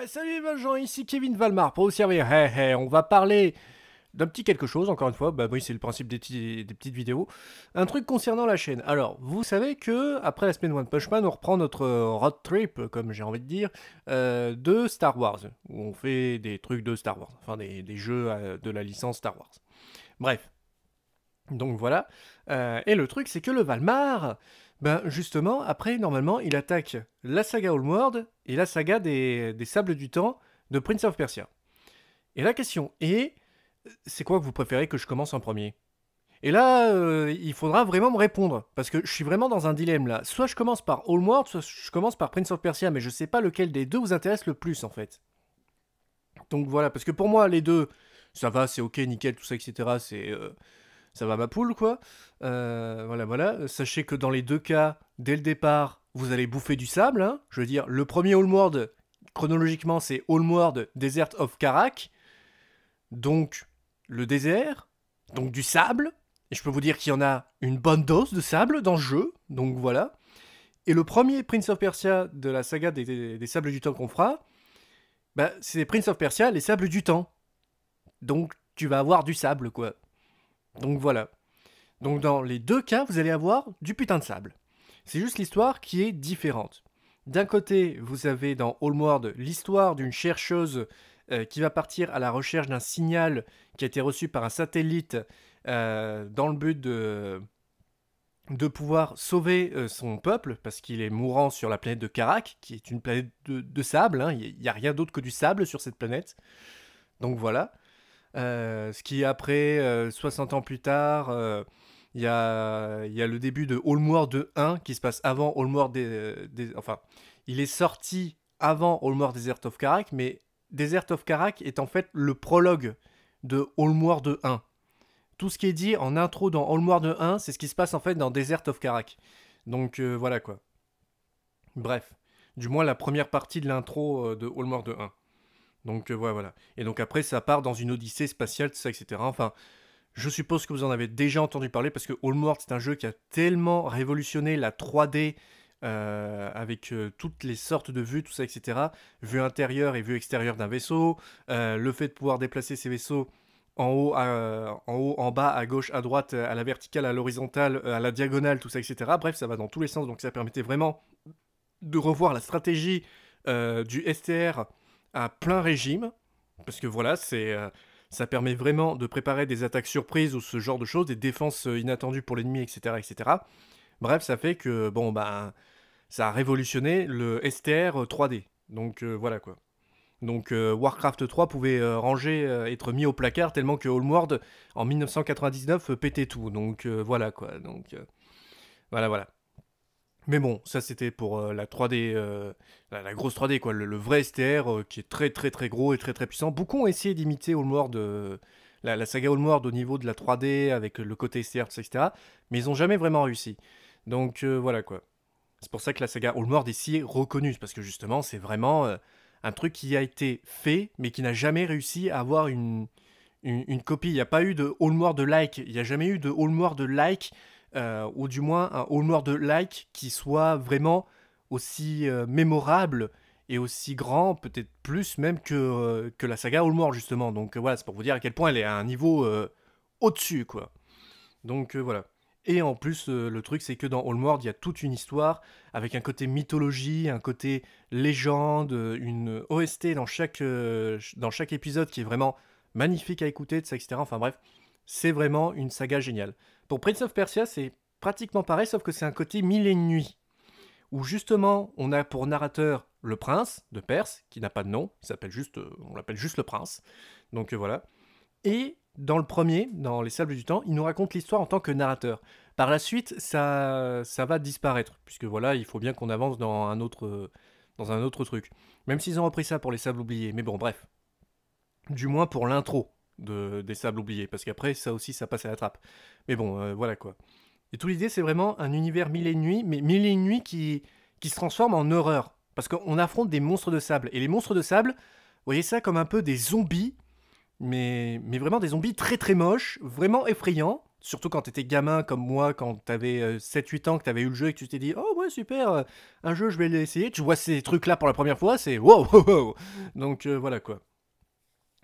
Eh, salut salut gens, ici Kevin Valmar pour vous servir. Hey, eh, eh, hey, on va parler d'un petit quelque chose, encore une fois. Bah oui, c'est le principe des, petites vidéos. Un truc concernant la chaîne. Alors, vous savez que après la semaine One Punch Man, on reprend notre road trip, comme j'ai envie de dire, euh, de Star Wars, où on fait des trucs de Star Wars, enfin des, jeux euh, de la licence Star Wars. Bref. Donc voilà. Euh, et le truc, c'est que le Valmar ben justement, après, normalement, il attaque la saga Homeworld et la saga des, Sables du Temps de Prince of Persia. Et la question est, c'est quoi que vous préférez que je commence en premier et là, euh, il faudra vraiment me répondre, parce que je suis vraiment dans un dilemme là. Soit je commence par Homeworld, soit je commence par Prince of Persia, mais je sais pas lequel des deux vous intéresse le plus en fait. Donc voilà, parce que pour moi, les deux, ça va, c'est ok, nickel, tout ça, etc. C'est euh, ça va ma poule, quoi. Euh, voilà, voilà. Sachez que dans les deux cas, dès le départ, vous allez bouffer du sable. Hein. Je veux dire, le premier All-Mord, chronologiquement, c'est All-Mord, Desert of Karak. Donc, le désert, donc du sable. Et je peux vous dire qu'il y en a une bonne dose de sable dans le jeu. Donc voilà. Et le premier Prince of Persia de la saga des, Sables du Temps qu'on fera, bah, c'est Prince of Persia, les Sables du Temps. Donc tu vas avoir du sable, quoi. Donc voilà. Donc dans les deux cas, vous allez avoir du putain de sable. C'est juste l'histoire qui est différente. D'un côté, vous avez dans Hallward l'histoire d'une chercheuse euh, qui va partir à la recherche d'un signal qui a été reçu par un satellite euh, dans le but de, de pouvoir sauver euh, son peuple parce qu'il est mourant sur la planète de Karak, qui est une planète de, sable. Hein. Il n'y a rien d'autre que du sable sur cette planète. Donc voilà. Euh, ce qui après, 60 euh, ans plus tard, il euh, y, a, le début de More de 1 qui se passe avant All des, des, Enfin, il est sorti avant More Desert of Karak, mais Desert of Karak est en fait le prologue de More de 1. Tout ce qui est dit en intro dans More de 1, c'est ce qui se passe en fait dans Desert of Karak. Donc voilà quoi. Bref, du moins la première partie de l'intro de More de 1. Donc euh, voilà. Et donc après, ça part dans une odyssée spatiale, tout ça, etc. Enfin, je suppose que vous en avez déjà entendu parler parce que Homeworld, c'est un jeu qui a tellement révolutionné la 3D euh, avec euh, toutes les sortes de vues, tout ça, etc. Vue intérieure et vue extérieure d'un vaisseau, le fait de pouvoir déplacer ces vaisseaux en haut, en haut, en bas, à gauche, à droite, à la verticale, à l'horizontale, à la diagonale, tout ça, etc. Bref, ça va dans tous les sens, donc ça permettait vraiment de revoir la stratégie du STR à plein régime, parce que voilà, c'est euh, ça permet vraiment de préparer des attaques surprises ou ce genre de choses, des défenses euh, inattendues pour l'ennemi, etc., etc. Bref, ça fait que bon ben, ça a révolutionné le STR euh, 3D. Donc voilà quoi. Donc Warcraft 3 pouvait ranger, être mis au placard tellement que Homeworld en 1999 pétait tout. Donc voilà quoi. Donc voilà voilà. Mais bon, ça c'était pour euh, la 3D, euh, la, grosse 3D quoi, le, vrai STR euh, qui est très très très gros et très très puissant. Beaucoup ont essayé d'imiter la, la, saga Olmord au niveau de la 3D avec le côté STR, etc. Mais ils n'ont jamais vraiment réussi. Donc voilà quoi. C'est pour ça que la saga All est est reconnue, parce que justement c'est vraiment un truc qui a été fait mais qui n'a jamais réussi à avoir une, copie. Il n'y a pas eu de Olmord de like, il n'y a jamais eu de Olmord de like euh, ou du moins un Hallmark de like qui soit vraiment aussi euh, mémorable et aussi grand, peut-être plus même que, euh, que la saga Hallmark justement. Donc voilà, c'est pour vous dire à quel point elle est à un niveau au-dessus quoi. Donc voilà. Et en plus, le truc, c'est que dans All-Mord, il y a toute une histoire avec un côté mythologie, un côté légende, une OST dans chaque, dans chaque épisode qui est vraiment magnifique à écouter, etc. Enfin bref, c'est vraiment une saga géniale. Pour Prince of Persia, c'est pratiquement pareil, sauf que c'est un côté mille et une nuits, où justement on a pour narrateur le prince de Perse, qui n'a pas de nom, s'appelle juste, euh, on l'appelle juste le prince, donc euh, voilà. Et dans le premier, dans Les Sables du Temps, il nous raconte l'histoire en tant que narrateur. Par la suite, ça, ça va disparaître, puisque voilà, il faut bien qu'on avance dans un autre, dans un autre truc. Même s'ils ont repris ça pour Les Sables Oubliés, mais bon, bref. Du moins pour l'intro, des sables oubliés, parce qu'après, ça aussi, ça passe à la trappe. Mais bon, euh, voilà quoi. Et tout l'idée, c'est vraiment un univers mille et une nuits, mais mille et une nuits qui, qui se transforme en horreur. Parce qu'on affronte des monstres de sable. Et les monstres de sable, vous voyez ça comme un peu des zombies, mais, mais vraiment des zombies très très moches, vraiment effrayants. Surtout quand t'étais gamin comme moi, quand t'avais 7-8 euh, ans, que t'avais eu le jeu et que tu t'es dit Oh ouais, super, euh, un jeu, je vais l'essayer. Tu vois ces trucs-là pour la première fois, c'est wow, wow, wow. Donc voilà quoi.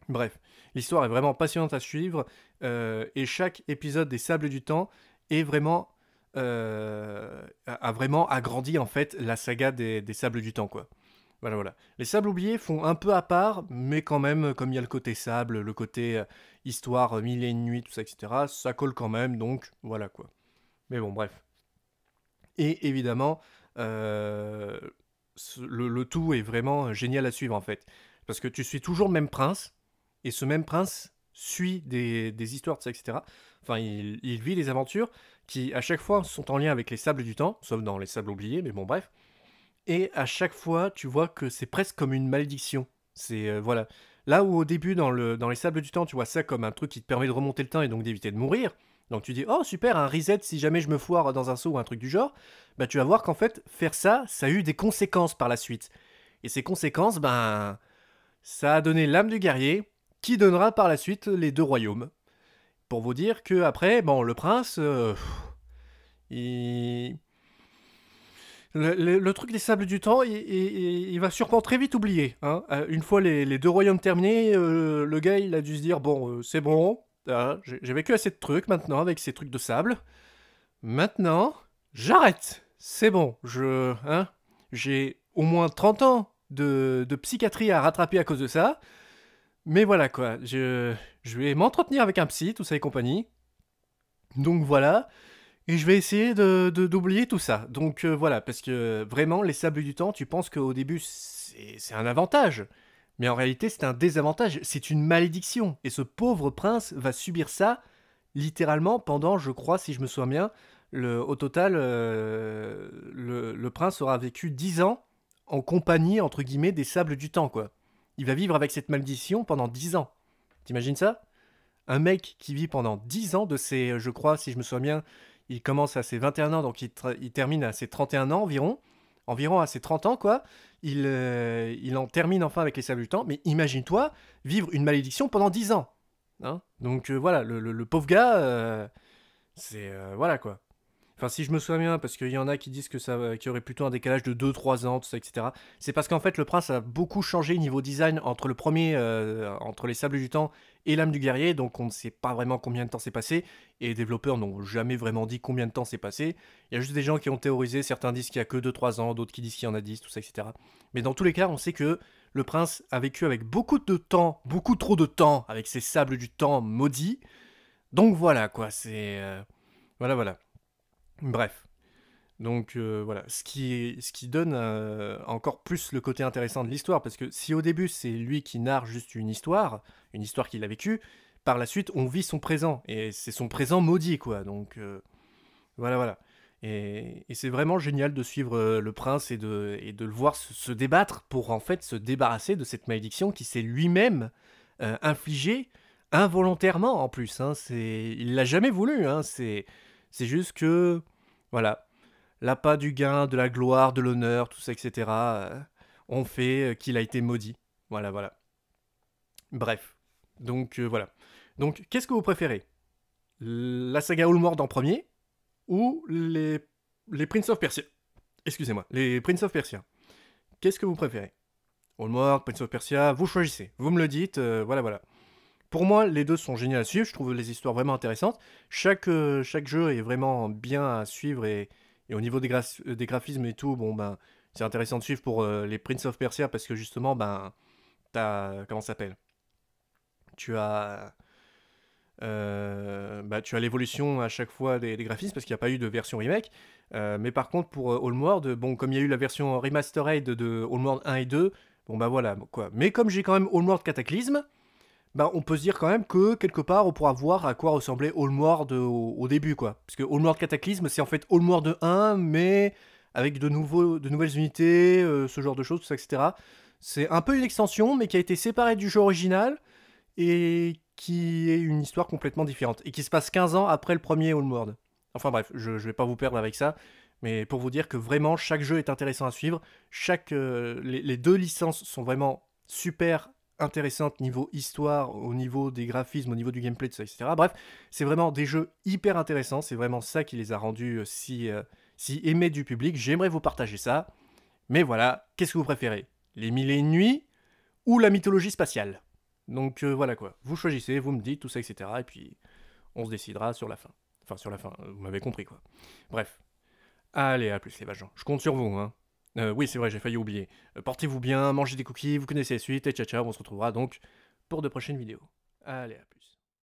Bref. L'histoire est vraiment passionnante à suivre euh, et chaque épisode des Sables du Temps est vraiment euh, a, vraiment agrandi en fait la saga des, Sables du Temps quoi. Voilà voilà. Les Sables oubliés font un peu à part, mais quand même comme il y a le côté sable, le côté euh, histoire mille et une nuits tout ça etc. Ça colle quand même donc voilà quoi. Mais bon bref. Et évidemment, le, le, tout est vraiment génial à suivre en fait. Parce que tu suis toujours le même prince, et ce même prince suit des, histoires etc. Enfin, il, vit des aventures qui, à chaque fois, sont en lien avec les sables du temps, sauf dans les sables oubliés, mais bon, bref. Et à chaque fois, tu vois que c'est presque comme une malédiction. C'est euh, voilà. Là où au début, dans, le, dans les sables du temps, tu vois ça comme un truc qui te permet de remonter le temps et donc d'éviter de mourir. Donc tu dis, oh super, un reset si jamais je me foire dans un saut ou un truc du genre. Bah tu vas voir qu'en fait, faire ça, ça a eu des conséquences par la suite. Et ces conséquences, ben, ça a donné l'âme du guerrier, qui donnera par la suite les deux royaumes. Pour vous dire que après, bon, le prince, euh, il... le, truc des sables du temps, il, va sûrement très vite oublier. Hein. Euh, une fois les, deux royaumes terminés, euh, le gars, il a dû se dire bon, c'est bon, j'ai vécu assez de trucs maintenant avec ces trucs de sable. Maintenant, j'arrête. C'est bon, je, hein, j'ai au moins 30 ans de, de psychiatrie à rattraper à cause de ça. Mais voilà quoi, je, vais m'entretenir avec un psy, tout ça et compagnie. Donc voilà, et je vais essayer de, d'oublier tout ça. Donc euh, voilà, parce que vraiment, les sables du temps, tu penses qu'au début, c'est, un avantage. Mais en réalité, c'est un désavantage, c'est une malédiction. Et ce pauvre prince va subir ça, littéralement, pendant, je crois, si je me souviens bien, le, au total, euh, le, le prince aura vécu 10 ans en compagnie, entre guillemets, des sables du temps, quoi il va vivre avec cette malédiction pendant 10 ans. T'imagines ça Un mec qui vit pendant 10 ans de ses, je crois, si je me souviens bien, il commence à ses 21 ans, donc il, termine à ses 31 ans environ, environ à ses 30 ans, quoi. Il, euh, il en termine enfin avec les sables du temps, mais imagine-toi vivre une malédiction pendant 10 ans. Hein. donc euh, voilà, le, pauvre gars, euh, c'est... voilà, quoi. Enfin, si je me souviens bien, parce qu'il y en a qui disent que ça, qu'il y aurait plutôt un décalage de 2-3 ans, tout ça, etc. C'est parce qu'en fait, le prince a beaucoup changé niveau design entre le premier, euh, entre les sables du temps et l'âme du guerrier, donc on ne sait pas vraiment combien de temps s'est passé, et les développeurs n'ont jamais vraiment dit combien de temps s'est passé. Il y a juste des gens qui ont théorisé, certains disent qu'il n'y a que 2-3 ans, d'autres qui disent qu'il y en a 10, tout ça, etc. Mais dans tous les cas, on sait que le prince a vécu avec beaucoup de temps, beaucoup trop de temps, avec ses sables du temps maudits. Donc voilà, quoi, c'est... Euh, voilà, voilà. Bref. Donc euh, voilà, ce qui, ce qui donne euh, encore plus le côté intéressant de l'histoire, parce que si au début c'est lui qui narre juste une histoire, une histoire qu'il a vécue, par la suite on vit son présent, et c'est son présent maudit, quoi. Donc euh, voilà, voilà. Et, c'est vraiment génial de suivre le prince et de, et de le voir se, débattre pour en fait se débarrasser de cette malédiction qui s'est lui-même infligée involontairement en plus. Hein. Il l'a jamais voulu, hein. c'est c'est juste que, voilà, l'appât du gain, de la gloire, de l'honneur, tout ça, etc., euh, ont fait euh, qu'il a été maudit. Voilà, voilà. Bref. Donc, euh, voilà. Donc, qu'est-ce que vous préférez La saga All Mord en premier ou les, les Prince of Persia Excusez-moi, les Prince of Persia. Qu'est-ce que vous préférez All Mord, Prince of Persia, vous choisissez. Vous me le dites, voilà, voilà. Pour moi, les deux sont géniaux à suivre. Je trouve les histoires vraiment intéressantes. Chaque, euh, chaque jeu est vraiment bien à suivre. Et, au niveau euh, des, graphismes et tout, bon, ben, c'est intéressant de suivre pour euh, les Prince of Persia parce que justement, ben, t'as. Comment s'appelle Tu as. Bah, tu as l'évolution à chaque fois des, graphismes parce qu'il n'y a pas eu de version remake. mais par contre, pour euh, bon, comme il y a eu la version remastered de World 1 et 2, bon bah voilà quoi. Mais comme j'ai quand même World Cataclysme, ben, on peut se dire quand même que quelque part on pourra voir à quoi ressemblait All au, au, début quoi. Parce que Olmord Cataclysme c'est en fait Olmord 1 mais avec de, nouveaux, de nouvelles unités, euh, ce genre de choses, etc. C'est un peu une extension mais qui a été séparée du jeu original et qui est une histoire complètement différente et qui se passe 15 ans après le premier Olmord. Enfin bref, je ne vais pas vous perdre avec ça. Mais pour vous dire que vraiment chaque jeu est intéressant à suivre, chaque, euh, les, les deux licences sont vraiment super intéressante niveau histoire, au niveau des graphismes, au niveau du gameplay, tout ça, etc. Bref, c'est vraiment des jeux hyper intéressants. C'est vraiment ça qui les a rendus euh, si, euh, si aimés du public. J'aimerais vous partager ça. Mais voilà, qu'est-ce que vous préférez Les mille et nuits ou la mythologie spatiale Donc euh, voilà quoi. Vous choisissez, vous me dites tout ça, etc. Et puis on se décidera sur la fin. Enfin, sur la fin, vous m'avez compris quoi. Bref. Allez, à plus les vagins. Je compte sur vous, hein. Euh, oui, c'est vrai, j'ai failli oublier. Euh, portez-vous bien, mangez des cookies, vous connaissez la suite, et ciao ciao, on se retrouvera donc pour de prochaines vidéos. Allez, à plus.